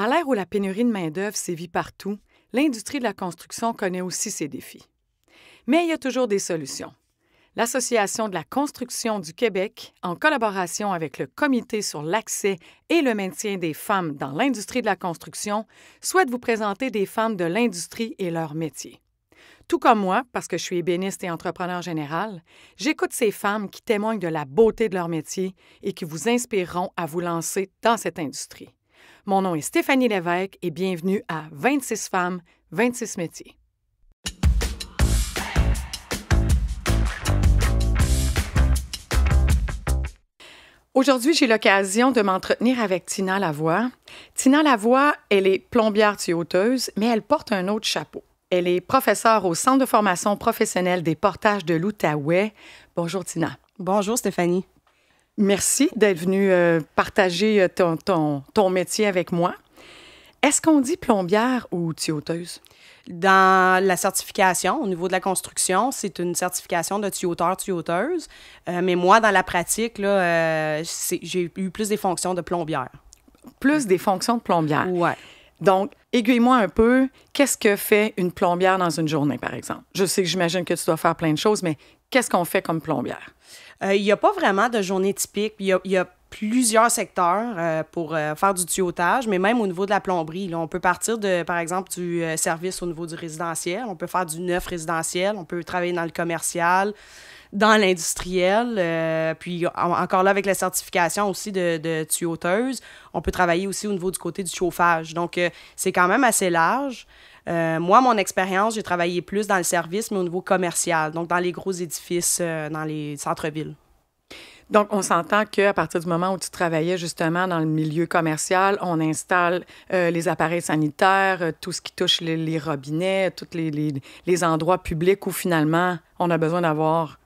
À l'ère où la pénurie de main-d'œuvre sévit partout, l'industrie de la construction connaît aussi ses défis. Mais il y a toujours des solutions. L'Association de la construction du Québec, en collaboration avec le Comité sur l'accès et le maintien des femmes dans l'industrie de la construction, souhaite vous présenter des femmes de l'industrie et leur métier. Tout comme moi, parce que je suis ébéniste et entrepreneur général, j'écoute ces femmes qui témoignent de la beauté de leur métier et qui vous inspireront à vous lancer dans cette industrie. Mon nom est Stéphanie Lévesque et bienvenue à 26 femmes, 26 métiers. Aujourd'hui, j'ai l'occasion de m'entretenir avec Tina Lavoie. Tina Lavoie, elle est plombière tuyauteuse, mais elle porte un autre chapeau. Elle est professeure au Centre de formation professionnelle des portages de l'Outaouais. Bonjour Tina. Bonjour Stéphanie. Merci d'être venu euh, partager euh, ton, ton, ton, métier avec moi. Est-ce qu'on dit plombière ou tuyauteuse? Dans la certification, au niveau de la construction, c'est une certification de tuyauteur-tuyauteuse. Euh, mais moi, dans la pratique, j'ai eu plus des fonctions de plombière. Plus des fonctions de plombière? Oui. Donc, aiguille-moi un peu. Qu'est-ce que fait une plombière dans une journée, par exemple? Je sais que j'imagine que tu dois faire plein de choses, mais qu'est-ce qu'on fait comme plombière? Euh, il n'y a pas vraiment de journée typique. Il y a plusieurs secteurs euh, pour euh, faire du tuyautage, mais même au niveau de la plomberie. Là, on peut partir de, par exemple, du euh, service au niveau du résidentiel, on peut faire du neuf résidentiel, on peut travailler dans le commercial, dans l'industriel, puis encore là avec la certification aussi de, de, tuyauteuse, on peut travailler aussi au niveau du côté du chauffage. Donc, c'est quand même assez large. moi, mon expérience, j'ai travaillé plus dans le service, mais au niveau commercial, donc dans les gros édifices, dans les centres-villes. Donc, on s'entend qu'à partir du moment où tu travaillais justement dans le milieu commercial, on installe euh, les appareils sanitaires, euh, tout ce qui touche les, robinets, tous les, les, endroits publics où finalement on a besoin d'avoir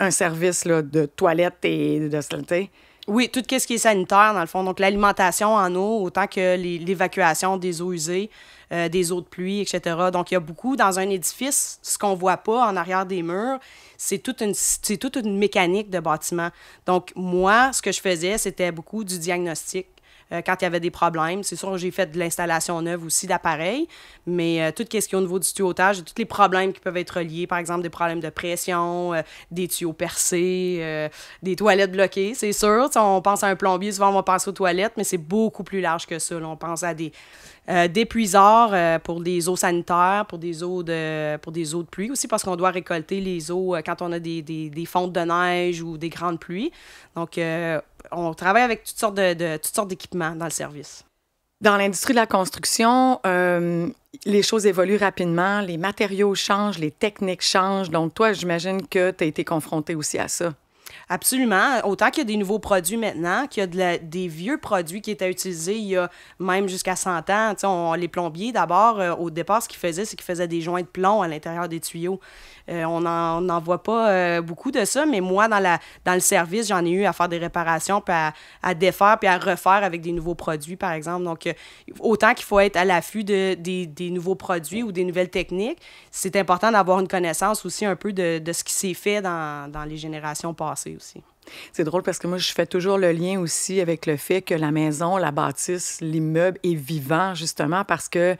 un service de toilette et de santé. Oui, tout ce qui est sanitaire, dans le fond. Donc, l'alimentation en eau, autant que l'évacuation des eaux usées, euh, des eaux de pluie, etc. Donc, il y a beaucoup dans un édifice, ce qu'on voit pas en arrière des murs, c'est toute une, c'est toute une mécanique de bâtiment. Donc, moi, ce que je faisais, c'était beaucoup du diagnostic euh, quand il y avait des problèmes. C'est sûr, j'ai fait de l'installation neuve aussi d'appareils, mais euh, toute tout ce au niveau du tuyautage tous les problèmes qui peuvent être liés, par exemple des problèmes de pression, euh, des tuyaux percés, des toilettes bloquées, c'est sûr. on pense à un plombier, souvent on va penser aux toilettes, mais c'est beaucoup plus large que ça. On pense à des, des pour des eaux sanitaires, pour des eaux de, pour des eaux de pluie aussi, parce qu'on doit récolter les eaux quand on a des, des, des fontes de neige ou des grandes pluies. Donc, on travaille avec toutes sortes de, sortes d'équipements dans le service. Dans l'industrie de la construction, euh, les choses évoluent rapidement, les matériaux changent, les techniques changent. Donc, toi, j'imagine que tu as été confronté aussi à ça. Absolument. Autant qu'il y a des nouveaux produits maintenant, qu'il y a de la, des vieux produits qui étaient utilisés il y a même jusqu'à 100 ans. On, les plombiers, d'abord, euh, au départ, ce qu'ils faisaient, c'est qu'ils faisaient des joints de plomb à l'intérieur des tuyaux. Euh, on n'en voit pas euh, beaucoup de ça, mais moi, dans, la, dans le service, j'en ai eu à faire des réparations, puis à, à, défaire, puis à refaire avec des nouveaux produits, par exemple. Donc, autant qu'il faut être à l'affût de, des, des, nouveaux produits ou des nouvelles techniques, c'est important d'avoir une connaissance aussi un peu de, de ce qui s'est fait dans, dans les générations passées aussi. C'est drôle parce que moi, je fais toujours le lien aussi avec le fait que la maison, la bâtisse, l'immeuble est vivant, justement, parce que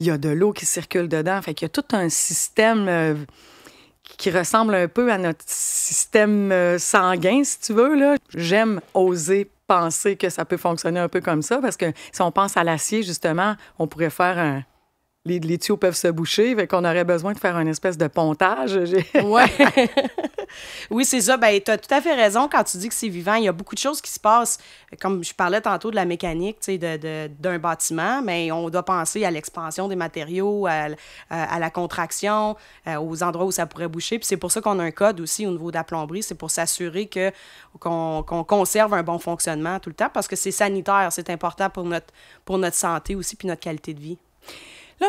il y a de l'eau qui circule dedans. Fait y a tout un système euh, qui ressemble un peu à notre système euh, sanguin, si tu veux. J'aime oser penser que ça peut fonctionner un peu comme ça, parce que si on pense à l'acier, justement, on pourrait faire un, les, tuyaux peuvent se boucher, fait qu'on aurait besoin de faire une espèce de pontage. oui, c'est ça. Ben, tu as tout à fait raison quand tu dis que c'est vivant. Il y a beaucoup de choses qui se passent. Comme je parlais tantôt de la mécanique d'un de, de, bâtiment, mais ben, on doit penser à l'expansion des matériaux, à, à, la contraction, euh, aux endroits où ça pourrait boucher. Puis c'est pour ça qu'on a un code aussi au niveau de la plomberie. C'est pour s'assurer que, qu'on, conserve un bon fonctionnement tout le temps parce que c'est sanitaire, c'est important pour notre, pour notre santé aussi puis notre qualité de vie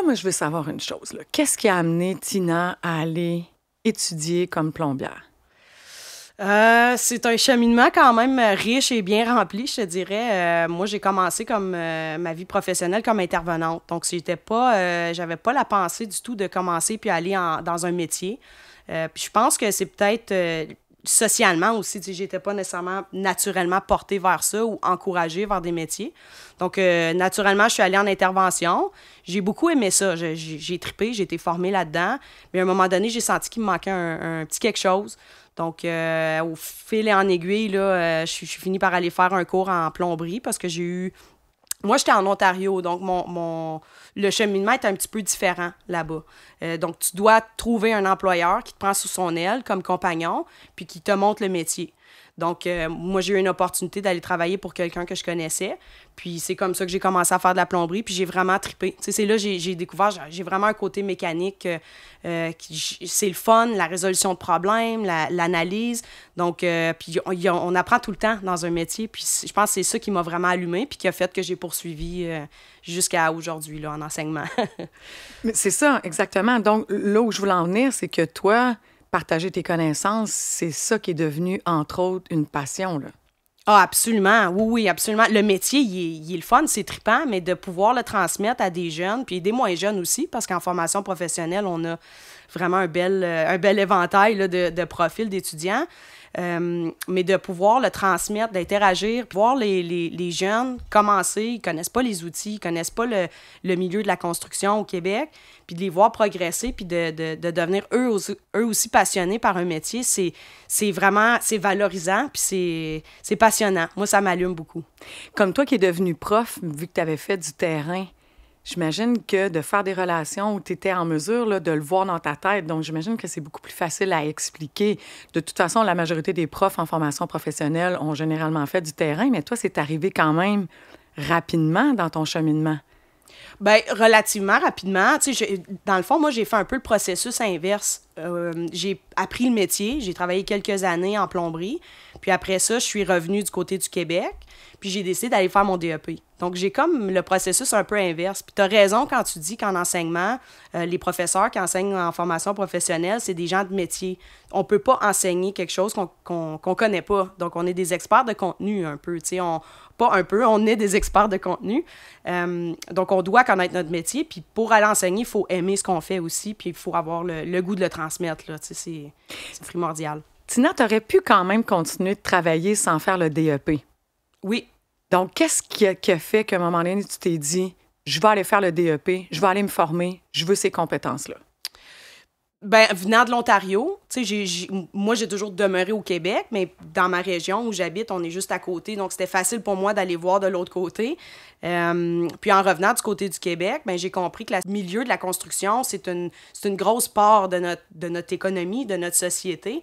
moi, je veux savoir une chose. Qu'est-ce qui a amené Tina à aller étudier comme plombière? Euh, c'est un cheminement quand même riche et bien rempli, je te dirais. Euh, moi, j'ai commencé comme euh, ma vie professionnelle comme intervenante. Donc, c'était pas, j'avais pas la pensée du tout de commencer puis aller dans un métier. puis je pense que c'est peut-être socialement aussi, tu j'étais pas nécessairement naturellement portée vers ça ou encouragée vers des métiers. Donc, euh, naturellement, je suis allée en intervention. J'ai beaucoup aimé ça. J'ai tripé, j'ai été formée là-dedans. Mais à un moment donné, j'ai senti qu'il me manquait un, petit quelque chose. Donc, euh, au fil et en aiguille, là, euh, je suis finie par aller faire un cours en plomberie parce que j'ai eu moi, j'étais en Ontario, donc mon, mon, le cheminement est un petit peu différent là-bas. Euh, donc, tu dois trouver un employeur qui te prend sous son aile comme compagnon, puis qui te montre le métier. Donc, euh, moi, j'ai eu une opportunité d'aller travailler pour quelqu'un que je connaissais. Puis, c'est comme ça que j'ai commencé à faire de la plomberie. Puis, j'ai vraiment trippé. C'est là que j'ai découvert, j'ai vraiment un côté mécanique. Euh, euh, c'est le fun, la résolution de problèmes, l'analyse. Donc, puis on, apprend tout le temps dans un métier. Puis, je pense que c'est ça qui m'a vraiment allumé puis qui a fait que j'ai poursuivi jusqu'à aujourd'hui là, en enseignement. c'est ça, exactement. Donc, là où je voulais en venir, c'est que toi, partager tes connaissances, c'est ça qui est devenu, entre autres, une passion. Là. Ah, absolument. Oui, oui, absolument. Le métier, il est, le fun, c'est trippant, mais de pouvoir le transmettre à des jeunes, puis des moins jeunes aussi, parce qu'en formation professionnelle, on a vraiment un bel, euh, éventail de, de profils d'étudiants. Euh, mais de pouvoir le transmettre, d'interagir, voir les, les, les, jeunes commencer, ils connaissent pas les outils, ils connaissent pas le, le, milieu de la construction au Québec, puis de les voir progresser, puis de, de, de devenir eux aussi, eux aussi passionnés par un métier, c'est, c'est vraiment, c'est valorisant, puis c'est, c'est passionnant. Moi, ça m'allume beaucoup. Comme toi qui es devenu prof, vu que tu avais fait du terrain, J'imagine que de faire des relations où tu étais en mesure de le voir dans ta tête, donc j'imagine que c'est beaucoup plus facile à expliquer. De toute façon, la majorité des profs en formation professionnelle ont généralement fait du terrain, mais toi, c'est arrivé quand même rapidement dans ton cheminement. Bien, relativement rapidement. dans le fond, moi, j'ai fait un peu le processus inverse. Euh, j'ai appris le métier, j'ai travaillé quelques années en plomberie, puis après ça, je suis revenue du côté du Québec, puis j'ai décidé d'aller faire mon DEP. Donc j'ai comme le processus un peu inverse. Puis tu as raison quand tu dis qu'en enseignement, euh, les professeurs qui enseignent en formation professionnelle, c'est des gens de métier. On peut pas enseigner quelque chose qu'on ne connaît pas. Donc on est des experts de contenu un peu, tu sais, pas un peu, on est des experts de contenu. Euh, donc on doit connaître notre métier, puis pour aller enseigner, il faut aimer ce qu'on fait aussi, puis il faut avoir le, le goût de le transmettre transmettre. C'est primordial. Tina, tu aurais pu quand même continuer de travailler sans faire le DEP. Oui. Donc, qu'est-ce qui a, qui a fait qu'à un moment donné, tu t'es dit, je vais aller faire le DEP, je vais aller me former, je veux ces compétences-là? Ben, venant de l'Ontario, moi j'ai toujours demeuré au Québec, mais dans ma région où j'habite, on est juste à côté, donc c'était facile pour moi d'aller voir de l'autre côté. Euh, puis en revenant du côté du Québec, ben, j'ai compris que le milieu de la construction, c'est une, grosse part de notre, de économie, de notre société.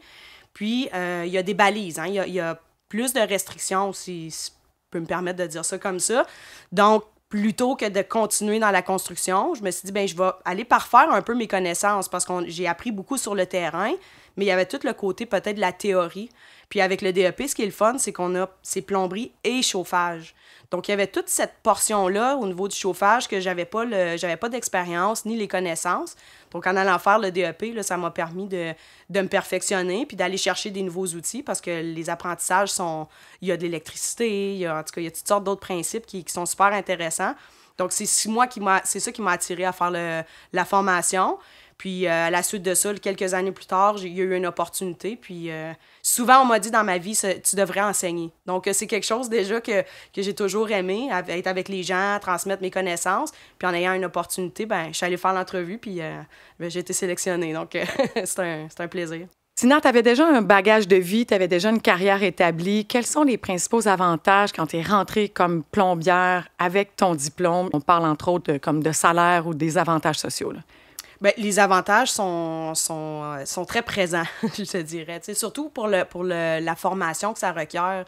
Puis euh, il y a des balises, hein. il y, y, a plus de restrictions, si je peux me permettre de dire ça comme ça. Donc plutôt que de continuer dans la construction, je me suis dit, ben je vais aller parfaire un peu mes connaissances parce que j'ai appris beaucoup sur le terrain, mais il y avait tout le côté peut-être de la théorie. Puis avec le DEP, ce qui est le fun, c'est qu'on a, ces plomberies et chauffage. Donc, il y avait toute cette portion-là au niveau du chauffage que j'avais pas le, j'avais pas d'expérience ni les connaissances. Donc, en allant faire le DEP, là, ça m'a permis de, de, me perfectionner puis d'aller chercher des nouveaux outils parce que les apprentissages sont. Il y a de l'électricité, il y a, en tout cas, il y a toutes sortes d'autres principes qui, sont super intéressants. Donc, c'est moi qui c'est ça qui m'a attiré à faire la formation. Puis euh, à la suite de ça, quelques années plus tard, il y a eu une opportunité. Puis euh, souvent, on m'a dit dans ma vie, tu devrais enseigner. Donc euh, c'est quelque chose déjà que, que j'ai toujours aimé, être avec les gens, transmettre mes connaissances. Puis en ayant une opportunité, ben, je suis allée faire l'entrevue, puis ben, j'ai été sélectionnée. Donc c'est un, un plaisir. Sinon, tu avais déjà un bagage de vie, tu avais déjà une carrière établie. Quels sont les principaux avantages quand tu es rentrée comme plombière avec ton diplôme? On parle entre autres de, comme de salaire ou des avantages sociaux. Ben, les avantages sont, sont, euh, sont très présents, je te dirais. surtout pour, le, pour le, la formation que ça requiert.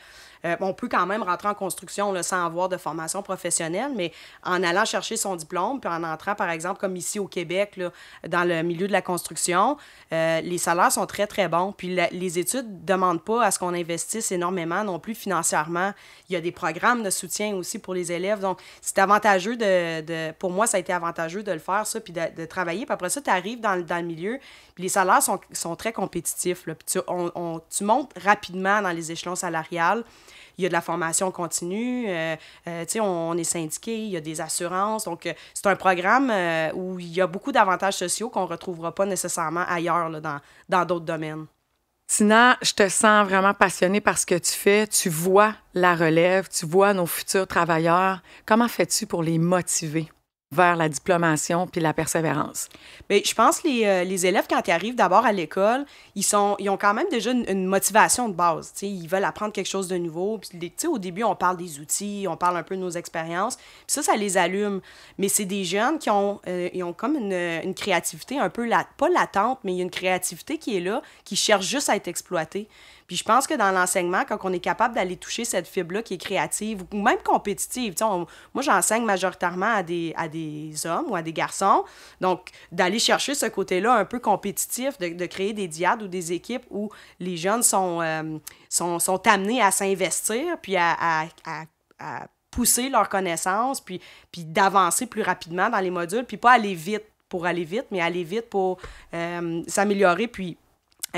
Euh, on peut quand même rentrer en construction sans avoir de formation professionnelle, mais en allant chercher son diplôme, puis en entrant, par exemple, comme ici au Québec, dans le milieu de la construction, euh, les salaires sont très, très bons. Puis les études ne demandent pas à ce qu'on investisse énormément non plus financièrement. Il y a des programmes de soutien aussi pour les élèves. Donc, c'est avantageux de, Pour moi, ça a été avantageux de le faire, ça, puis de, travailler. Puis après ça, tu arrives dans, le milieu, puis les salaires sont, sont très compétitifs. puis on, tu montes rapidement dans les échelons salariales il y a de la formation continue, euh, euh, on, est syndiqué, il y a des assurances. Donc, euh, c'est un programme où il y a beaucoup d'avantages sociaux qu'on ne retrouvera pas nécessairement ailleurs dans, dans d'autres domaines. Tina, je te sens vraiment passionnée par ce que tu fais. Tu vois la relève, tu vois nos futurs travailleurs. Comment fais-tu pour les motiver? vers la diplomation puis la persévérance? Bien, je pense que euh, les, élèves, quand ils arrivent d'abord à l'école, ils, sont, ils ont quand même déjà une, motivation de base. Ils veulent apprendre quelque chose de nouveau. Puis, au début, on parle des outils, on parle un peu de nos expériences. ça, ça les allume. Mais c'est des jeunes qui ont, euh, ont comme une, créativité un peu, la, pas latente, mais il y a une créativité qui est là, qui cherche juste à être exploitée. Puis je pense que dans l'enseignement, quand on est capable d'aller toucher cette fibre-là qui est créative ou même compétitive, sais, moi j'enseigne majoritairement à des, à des hommes ou à des garçons, donc d'aller chercher ce côté-là un peu compétitif, de, créer des diades ou des équipes où les jeunes sont, euh, sont, amenés à s'investir puis à, pousser leurs connaissances, puis, puis d'avancer plus rapidement dans les modules, puis pas aller vite pour aller vite, mais aller vite pour euh, s'améliorer, puis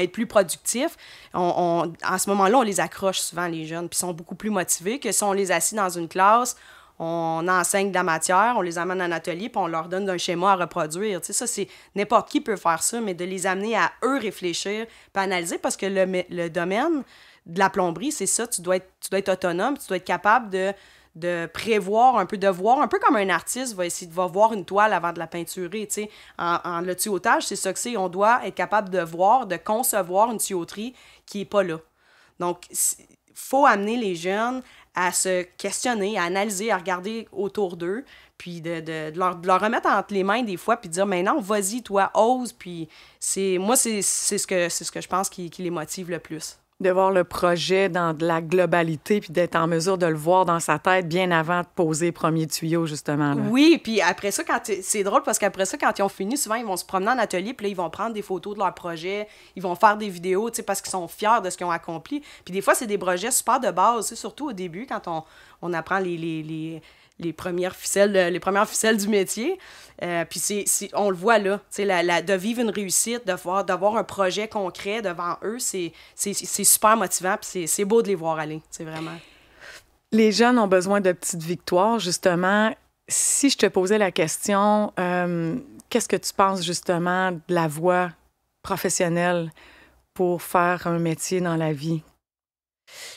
être plus productifs. On, ce moment-là, on les accroche souvent, les jeunes, puis ils sont beaucoup plus motivés que si on les assit dans une classe, on enseigne de la matière, on les amène un atelier, puis on leur donne un schéma à reproduire. Tu sais, ça, c'est n'importe qui peut faire ça, mais de les amener à eux réfléchir, puis analyser, parce que le, le domaine de la plomberie, c'est ça, tu dois, être, tu dois être autonome, tu dois être capable de de prévoir un peu, de voir, un peu comme un artiste va essayer de va voir une toile avant de la peinturer, tu sais. En, le tuyautage, c'est ça que c'est. On doit être capable de voir, de concevoir une tuyauterie qui est pas là. Donc, faut amener les jeunes à se questionner, à analyser, à regarder autour d'eux, puis de, de, leur, remettre entre les mains des fois, puis de dire maintenant, vas-y, toi, ose. Puis c'est moi, c'est ce, que, ce que je pense qui les motive le plus de voir le projet dans de la globalité, puis d'être en mesure de le voir dans sa tête bien avant de poser premier tuyau, justement. Oui, puis après ça, quand c'est drôle parce qu'après ça, quand ils ont fini, souvent, ils vont se promener en atelier, puis là, ils vont prendre des photos de leur projet, ils vont faire des vidéos, tu sais, parce qu'ils sont fiers de ce qu'ils ont accompli. Puis des fois, c'est des projets super de base, surtout au début, quand on, on apprend les, les, les les premières ficelles, les premières ficelles du métier. Euh, puis c'est, on le voit là, la, la, de vivre une réussite, d'avoir un projet concret devant eux, c'est, c'est, super motivant, puis c'est, beau de les voir aller, c'est vraiment. Les jeunes ont besoin de petites victoires, justement. Si je te posais la question, euh, qu'est-ce que tu penses justement de la voie professionnelle pour faire un métier dans la vie?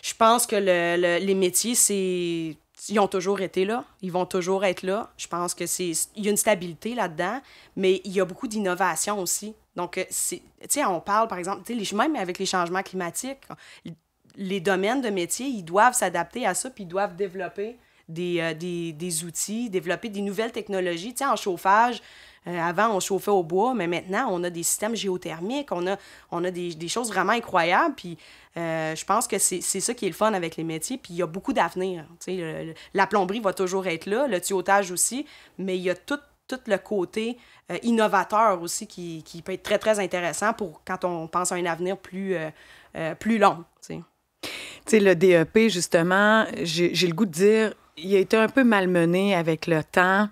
Je pense que le, les métiers, c'est ils ont toujours été là, ils vont toujours être là. Je pense que c'est il y a une stabilité là-dedans, mais il y a beaucoup d'innovation aussi. Donc euh, c'est tu sais on parle par exemple, tu sais même avec les changements climatiques, les domaines de métier, ils doivent s'adapter à ça puis ils doivent développer des, euh, des, des, outils, développer des nouvelles technologies, tu sais en chauffage, euh, avant, on chauffait au bois, mais maintenant, on a des systèmes géothermiques, on a, on a des, des choses vraiment incroyables. Puis euh, je pense que c'est ça qui est le fun avec les métiers. Puis il y a beaucoup d'avenir. La plomberie va toujours être là, le tuyautage aussi, mais il y a tout, tout le côté euh, innovateur aussi qui, qui, peut être très, très intéressant pour quand on pense à un avenir plus, plus long. Tu sais, le DEP, justement, j'ai le goût de dire, il a été un peu malmené avec le temps.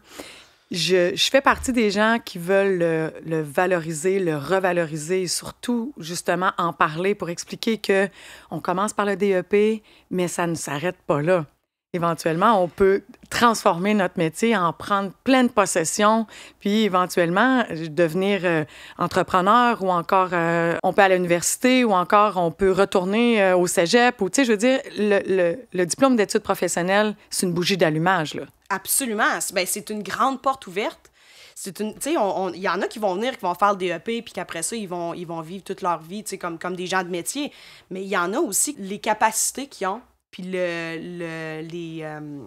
Je, fais partie des gens qui veulent le, valoriser, le revaloriser et surtout justement en parler pour expliquer qu'on commence par le DEP, mais ça ne s'arrête pas là. Éventuellement, on peut transformer notre métier, en prendre pleine possession, puis éventuellement devenir euh, entrepreneur ou encore euh, on peut aller à l'université ou encore on peut retourner euh, au cégep ou tu sais, je veux dire, le, le diplôme d'études professionnelles, c'est une bougie d'allumage. Là. Absolument. Ben, c'est une grande porte ouverte. C'est une, tu il y en a qui vont venir, qui vont faire le DEP, puis qu'après ça, ils vont, ils vont vivre toute leur vie, comme, comme des gens de métier. Mais il y en a aussi les capacités qu'ils ont, puis le, les, euh,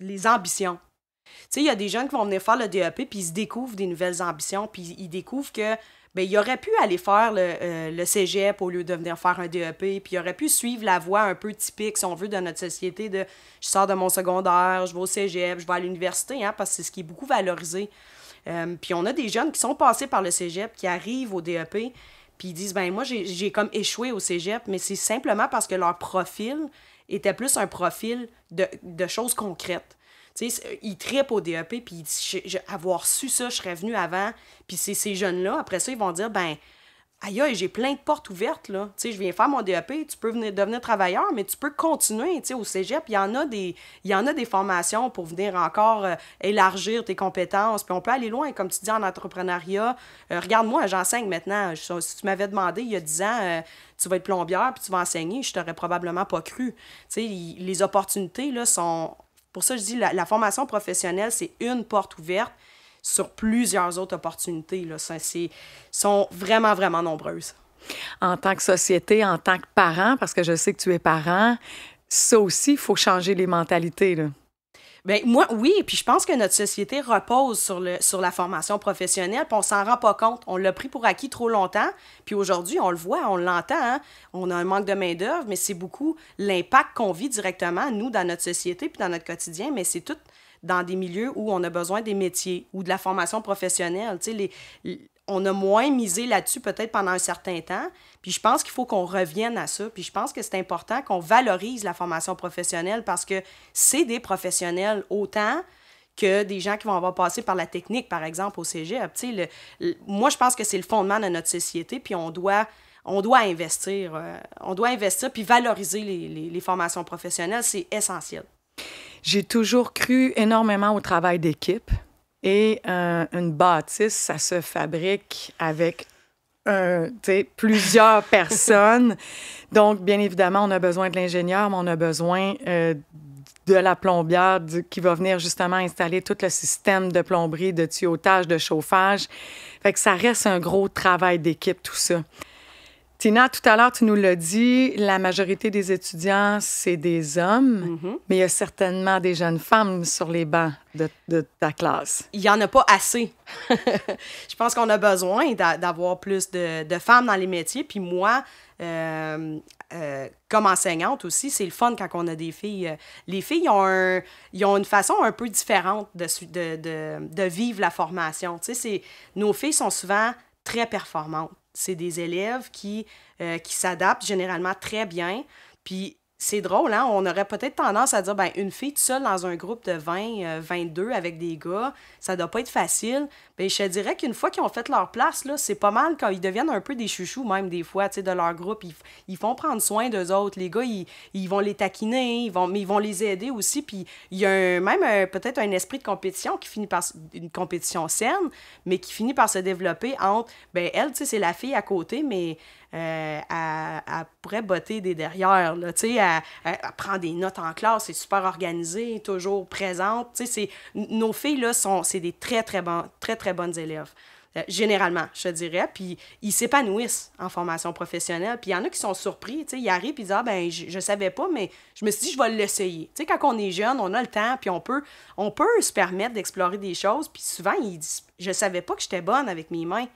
les ambitions. Tu sais, il y a des gens qui vont venir faire le DEP, puis ils se découvrent des nouvelles ambitions, puis ils découvrent que ben il aurait pu aller faire euh, le, cégep au lieu de venir faire un DEP, puis il aurait pu suivre la voie un peu typique, si on veut, de notre société de je sors de mon secondaire, je vais au cégep, je vais à l'université, hein, parce que c'est ce qui est beaucoup valorisé. Euh, puis on a des jeunes qui sont passés par le cégep, qui arrivent au DEP, puis ils disent ben moi, j'ai comme échoué au cégep, mais c'est simplement parce que leur profil était plus un profil de choses concrètes. Tu ils trippent au DEP, puis avoir su ça, je serais venu avant. Puis ces jeunes-là, après ça, ils vont dire, ben aïe, aïe j'ai plein de portes ouvertes, là. Tu sais, je viens faire mon DEP, tu peux venir devenir travailleur, mais tu peux continuer, tu sais, au cégep. Il y, en a des, il y en a des formations pour venir encore euh, élargir tes compétences. Puis on peut aller loin, comme tu dis, en entrepreneuriat. Euh, regarde-moi, j'enseigne maintenant. si tu m'avais demandé il y a 10 ans, euh, tu vas être plombière puis tu vas enseigner, je t'aurais probablement pas cru. Tu sais, les opportunités, là, sont pour ça, je dis, la, la formation professionnelle, c'est une porte ouverte sur plusieurs autres opportunités. Là. Ça, sont vraiment, vraiment nombreuses. En tant que société, en tant que parent, parce que je sais que tu es parent, ça aussi, il faut changer les mentalités. Là. Ben, moi, oui, puis je pense que notre société repose sur, le, sur la formation professionnelle, puis on s'en rend pas compte. On l'a pris pour acquis trop longtemps, puis aujourd'hui, on le voit, on l'entend, hein. on a un manque de main-d'œuvre, mais c'est beaucoup l'impact qu'on vit directement, nous, dans notre société, puis dans notre quotidien, mais c'est tout dans des milieux où on a besoin des métiers ou de la formation professionnelle. Tu sais, les, on a moins misé là-dessus peut-être pendant un certain temps. Puis je pense qu'il faut qu'on revienne à ça. Puis je pense que c'est important qu'on valorise la formation professionnelle parce que c'est des professionnels autant que des gens qui vont avoir passé par la technique, par exemple, au cégep. le, moi, je pense que c'est le fondement de notre société, puis on doit, on doit investir. Euh, on doit investir puis valoriser les formations professionnelles. C'est essentiel. J'ai toujours cru énormément au travail d'équipe. Et euh, une bâtisse, ça se fabrique avec plusieurs personnes. Donc, bien évidemment, on a besoin de l'ingénieur, mais on a besoin euh, de la plombière qui va venir justement installer tout le système de plomberie, de tuyautage, de chauffage. Fait que ça reste un gros travail d'équipe, tout ça. Tina, tout à l'heure, tu nous l'as dit, la majorité des étudiants, c'est des hommes, mhm. mais il y a certainement des jeunes femmes sur les bancs de, ta classe. Il n'y en a pas assez. je pense qu'on a besoin d'avoir plus de, femmes dans les métiers. Puis moi, euh, euh, comme enseignante aussi, c'est le fun quand on a des filles. Les filles ont, ont une façon un peu différente de, de, de vivre la formation. Tu sais, nos filles sont souvent très performantes. C'est des élèves qui, euh, qui s'adaptent généralement très bien. Puis c'est drôle, hein? On aurait peut-être tendance à dire, ben, une fille toute seule dans un groupe de 20, 22 euh, avec des gars, ça doit pas être facile. Ben, je te dirais qu'une fois qu'ils ont fait leur place, là, c'est pas mal quand ils deviennent un peu des chouchous, même des fois, tu de leur groupe. Ils, font prendre soin d'eux autres. Les gars, ils, vont les taquiner, ils vont, mais ils vont les aider aussi. Puis il y a même euh, peut-être un esprit de compétition qui finit par une compétition saine, mais qui finit par se développer entre, ben, elle, tu sais, c'est la fille à côté, mais euh, à elle, botter des derrières. Là, elle, prend des notes en classe, c'est super organisé, toujours présente. C'est, nos filles, là, sont, c'est des très, très, bon, très, très bonnes élèves. Euh, généralement, je dirais. Puis ils s'épanouissent en formation professionnelle. Puis il y en a qui sont surpris. Ils arrivent et disent ah, ben, je, ne savais pas, mais je me suis dit, je vais l'essayer. Tu quand on est jeune, on a le temps, puis on peut, on peut se permettre d'explorer des choses. Puis souvent, ils disent Je savais pas que j'étais bonne avec mes mains.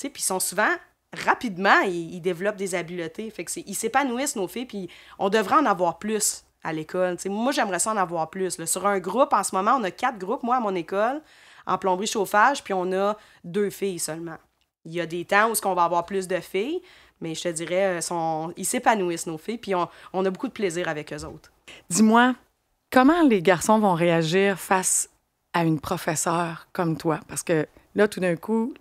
Tu puis ils sont souvent rapidement, ils, développent des habiletés. Fait que ils s'épanouissent, nos filles, puis on devrait en avoir plus à l'école. moi, j'aimerais ça en avoir plus. Là. Sur un groupe, en ce moment, on a quatre groupes, moi, à mon école, en plomberie chauffage, puis on a deux filles seulement. Il y a des temps où -ce on va avoir plus de filles, mais je te dirais, euh, ils s'épanouissent, nos filles, puis on, on a beaucoup de plaisir avec eux autres. Dis-moi, comment les garçons vont réagir face à une professeure comme toi? Parce que Là, tout d'un coup,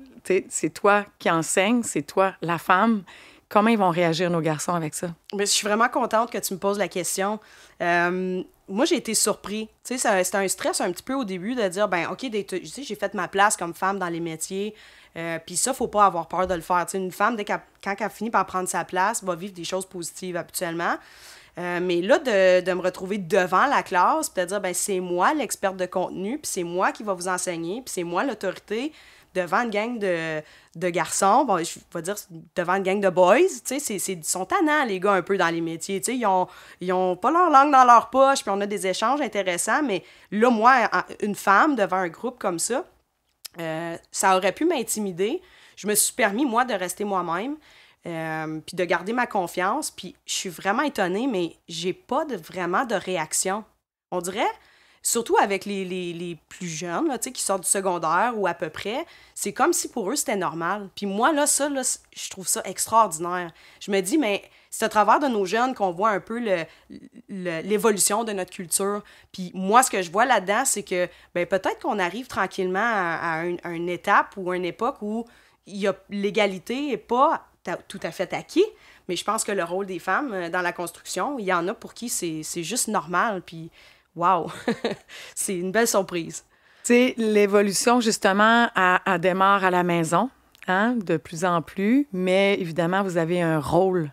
c'est toi qui enseignes, c'est toi la femme. Comment ils vont réagir nos garçons avec ça? Mais je suis vraiment contente que tu me poses la question. Euh, moi, j'ai été surpris. C'était un stress un petit peu au début de dire, ben OK, j'ai fait ma place comme femme dans les métiers. Euh, puis ça, faut pas avoir peur de le faire. une femme, dès qu'elle quand elle finit par prendre sa place, va vivre des choses positives habituellement. Euh, mais là, de, me retrouver devant la classe, cest à dire, ben, c'est moi l'experte de contenu, puis c'est moi qui va vous enseigner, puis c'est moi l'autorité devant une gang de, garçons, je vais dire devant une gang de boys, tu sais, ils sont tannants, les gars, un peu dans les métiers, tu sais, ils ont, pas leur langue dans leur poche, puis on a des échanges intéressants, mais là, moi, une femme devant un groupe comme ça, euh, ça aurait pu m'intimider. Je me suis permis, moi, de rester moi-même. Euh, puis de garder ma confiance. Puis je suis vraiment étonnée, mais j'ai pas de, vraiment de réaction. On dirait, surtout avec les, les, plus jeunes, là, qui sortent du secondaire ou à peu près, c'est comme si pour eux c'était normal. Puis moi, là, ça, je trouve ça extraordinaire. Je me dis, mais c'est à travers de nos jeunes qu'on voit un peu l'évolution de notre culture. Puis moi, ce que je vois là-dedans, c'est que ben, peut-être qu'on arrive tranquillement à, un, une étape ou une époque où l'égalité n'est pas tout à fait acquis, mais je pense que le rôle des femmes euh, dans la construction, il y en a pour qui c'est juste normal, puis waouh, c'est une belle surprise. Tu sais, l'évolution, justement, à, à démarre à la maison, hein, de plus en plus, mais évidemment, vous avez un rôle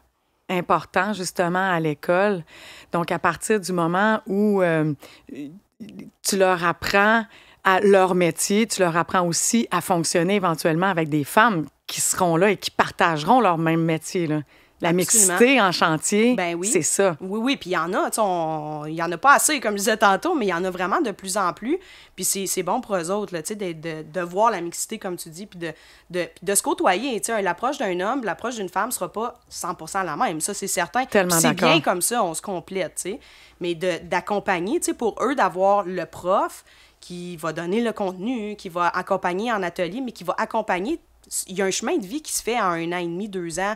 important, justement, à l'école. Donc, à partir du moment où euh, tu leur apprends à leur métier, tu leur apprends aussi à fonctionner éventuellement avec des femmes qui seront là et qui partageront leur même métier. Là. La mixité en chantier, ben oui. c'est ça. Oui, oui, puis il y en a, il n'y en a pas assez, comme je disais tantôt, mais il y en a vraiment de plus en plus. Puis c'est bon pour eux autres, là, de, de, de, voir la mixité, comme tu dis, puis de, de, de se côtoyer. L'approche d'un homme, l'approche d'une femme sera pas 100 la même, ça c'est certain. Tellement C'est bien comme ça, on se complète, mais d'accompagner, pour eux d'avoir le prof qui va donner le contenu, qui va accompagner en atelier, mais qui va accompagner il y a un chemin de vie qui se fait à un an et demi, deux ans.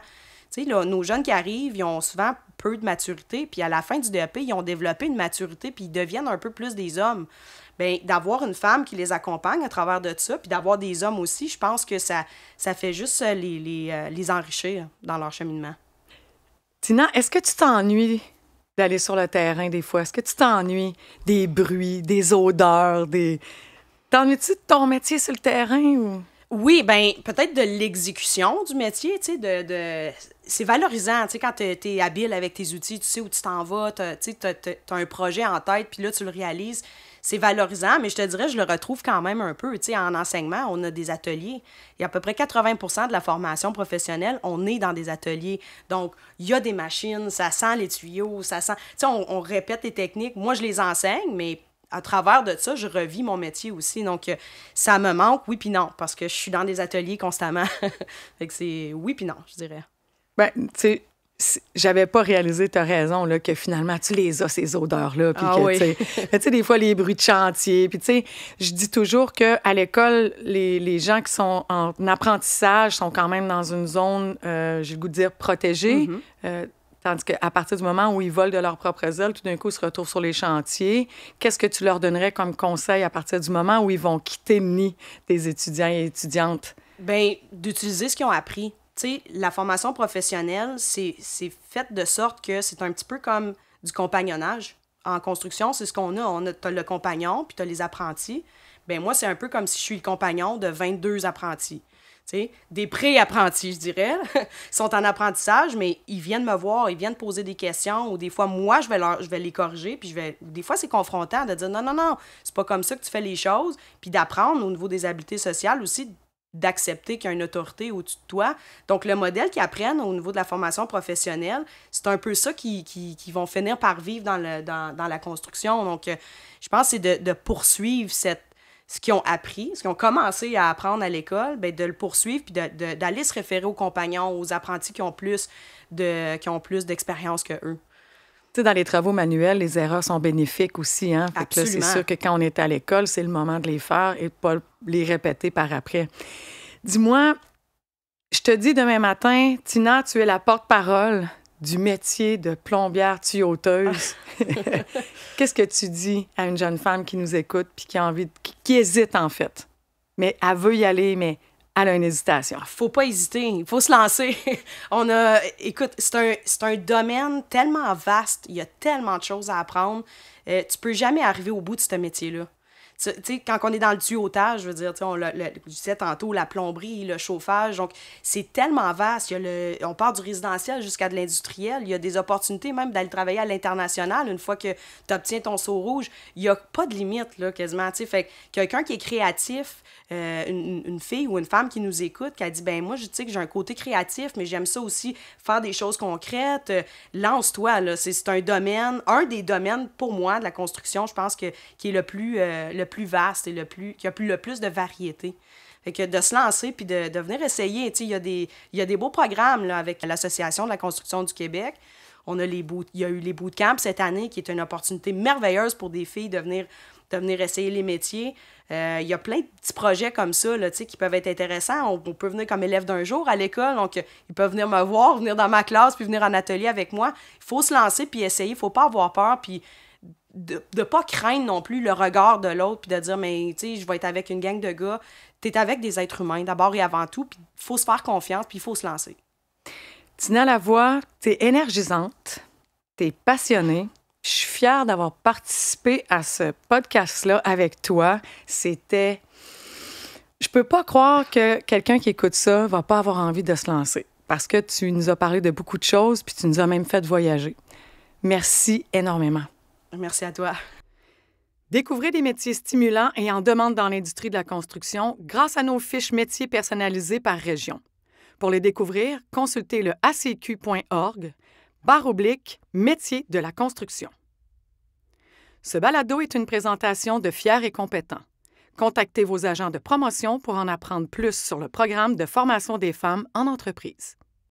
Tu sais, là, nos jeunes qui arrivent, ils ont souvent peu de maturité, puis à la fin du DEP, ils ont développé une maturité, puis ils deviennent un peu plus des hommes. Bien, d'avoir une femme qui les accompagne à travers de ça, puis d'avoir des hommes aussi, je pense que ça, ça fait juste euh, les, euh, les, enrichir dans leur cheminement. Tina, est-ce que tu t'ennuies d'aller sur le terrain des fois? Est-ce que tu t'ennuies des bruits, des odeurs, des... T'ennuies-tu de ton métier sur le terrain ou... Oui, ben peut-être de l'exécution du métier, tu sais, de, c'est valorisant, tu sais, quand tu es, habile avec tes outils, tu sais où tu t'en vas, tu sais, as, un projet en tête, puis là, tu le réalises, c'est valorisant, mais je te dirais, je le retrouve quand même un peu, tu sais, en enseignement, on a des ateliers, il y a à peu près 80 de la formation professionnelle, on est dans des ateliers, donc il y a des machines, ça sent les tuyaux, ça sent, tu sais, on, on répète les techniques, moi, je les enseigne, mais à travers de ça, je revis mon métier aussi. Donc, euh, ça me manque, oui puis non, parce que je suis dans des ateliers constamment. fait que c'est oui puis non, je dirais. Ben, tu sais, j'avais pas réalisé, tu as raison, là, que finalement, tu les as, ces odeurs-là. ah oui. tu sais, des fois, les bruits de chantier. Puis, tu sais, je dis toujours qu'à l'école, les, les, gens qui sont en apprentissage sont quand même dans une zone, euh, j'ai le goût de dire, protégée. Mm-hmm. Euh, Tandis qu'à partir du moment où ils volent de leur propre aile, tout d'un coup, ils se retrouvent sur les chantiers. Qu'est-ce que tu leur donnerais comme conseil à partir du moment où ils vont quitter le nid des étudiants et étudiantes? Bien, d'utiliser ce qu'ils ont appris. Tu sais, la formation professionnelle, c'est fait de sorte que c'est un petit peu comme du compagnonnage. En construction, c'est ce qu'on a. On a le compagnon, puis tu as les apprentis. Ben moi, c'est un peu comme si je suis le compagnon de 22 apprentis des pré-apprentis, je dirais, sont en apprentissage, mais ils viennent me voir, ils viennent poser des questions, ou des fois, moi, je vais, je vais les corriger, puis je vais... Des fois, c'est confrontant de dire, non, non, non, c'est pas comme ça que tu fais les choses, puis d'apprendre au niveau des habiletés sociales aussi, d'accepter qu'il y a une autorité au-dessus de toi. Donc, le modèle qu'ils apprennent au niveau de la formation professionnelle, c'est un peu ça qu'ils qui, qui, vont finir par vivre dans, le, dans, la construction. Donc, euh, je pense c'est de poursuivre cette ce qu'ils ont appris, ce qu'ils ont commencé à apprendre à l'école, ben, de le poursuivre puis d'aller se référer aux compagnons, aux apprentis qui ont plus de qui ont plus d'expérience que eux. sais dans les travaux manuels, les erreurs sont bénéfiques aussi. Hein? c'est sûr que quand on est à l'école, c'est le moment de les faire et pas les répéter par après. Dis-moi, je te dis demain matin, Tina, tu es la porte-parole du métier de plombière tuyauteuse. Qu'est-ce que tu dis à une jeune femme qui nous écoute puis qui a envie, qui, hésite en fait, mais elle veut y aller, mais elle a une hésitation. Ah, faut pas hésiter, il faut se lancer. On a, écoute, c'est un, un, domaine tellement vaste, il y a tellement de choses à apprendre. Tu euh, tu peux jamais arriver au bout de ce métier-là tu sais, quand on est dans le tuyautage, je veux dire, tu sais, on le, tantôt, la plomberie, le chauffage, donc c'est tellement vaste. Il le, on part du résidentiel jusqu'à de l'industriel. Il y a des opportunités même d'aller travailler à l'international une fois que tu obtiens ton saut rouge. Il n'y a pas de limite, là, quasiment. Tu sais, fait quelqu'un qui est créatif, euh, une, une, fille ou une femme qui nous écoute, qui a dit, ben moi, je sais que j'ai un côté créatif, mais j'aime ça aussi faire des choses concrètes. Euh, lance-toi, là. C'est un domaine, un des domaines pour moi de la construction, je pense que qui est le plus, euh, plus vaste et le plus, qui a le plus de variété. Fait que de se lancer puis de, venir essayer. Il y, a des, y a des beaux programmes là, avec l'Association de la construction du Québec. On a les il y a eu les bootcamps cette année, qui est une opportunité merveilleuse pour des filles de venir, essayer les métiers. Euh, il y a plein de petits projets comme ça là, qui peuvent être intéressants. On, peut venir comme élève d'un jour à l'école, donc euh, ils peuvent venir me voir, venir dans ma classe, puis venir en atelier avec moi. Il faut se lancer puis essayer, il ne faut pas avoir peur. Puis de, de pas craindre non plus le regard de l'autre, puis de dire, mais tu sais, je vais être avec une gang de gars. Tu es avec des êtres humains d'abord et avant tout, puis il faut se faire confiance, puis il faut se lancer. Tina Lavoie, tu es énergisante, tu es passionnée. Je suis fière d'avoir participé à ce podcast-là avec toi. C'était. Je peux pas croire que quelqu'un qui écoute ça va pas avoir envie de se lancer parce que tu nous as parlé de beaucoup de choses puis tu nous as même fait voyager. Merci énormément. Merci à toi. Découvrez des métiers stimulants et en demande dans l'industrie de la construction grâce à nos fiches métiers personnalisées par région. Pour les découvrir, consultez le acq.org barre oblique métiers de la construction. Ce balado est une présentation de Fiers et compétents. Contactez vos agents de promotion pour en apprendre plus sur le programme de formation des femmes en entreprise.